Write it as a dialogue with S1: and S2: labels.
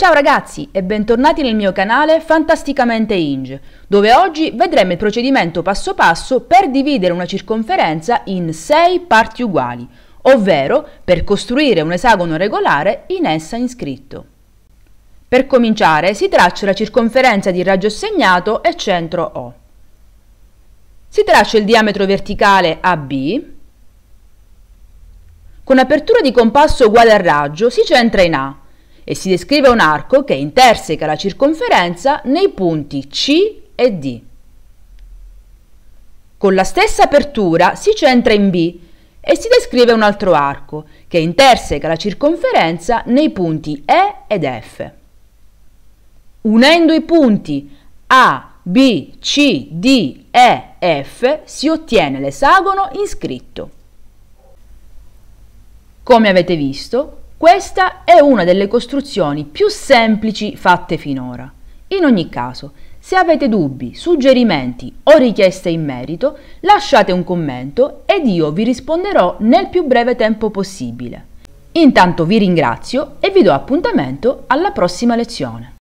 S1: Ciao ragazzi e bentornati nel mio canale Fantasticamente Inge, dove oggi vedremo il procedimento passo passo per dividere una circonferenza in 6 parti uguali, ovvero per costruire un esagono regolare in essa inscritto. Per cominciare si traccia la circonferenza di raggio segnato e centro O. Si traccia il diametro verticale AB. Con apertura di compasso uguale al raggio si centra in A e si descrive un arco che interseca la circonferenza nei punti C e D. Con la stessa apertura si centra in B e si descrive un altro arco che interseca la circonferenza nei punti E ed F. Unendo i punti A, B, C, D, E, F si ottiene l'esagono iscritto. Come avete visto, questa è una delle costruzioni più semplici fatte finora. In ogni caso, se avete dubbi, suggerimenti o richieste in merito, lasciate un commento ed io vi risponderò nel più breve tempo possibile. Intanto vi ringrazio e vi do appuntamento alla prossima lezione.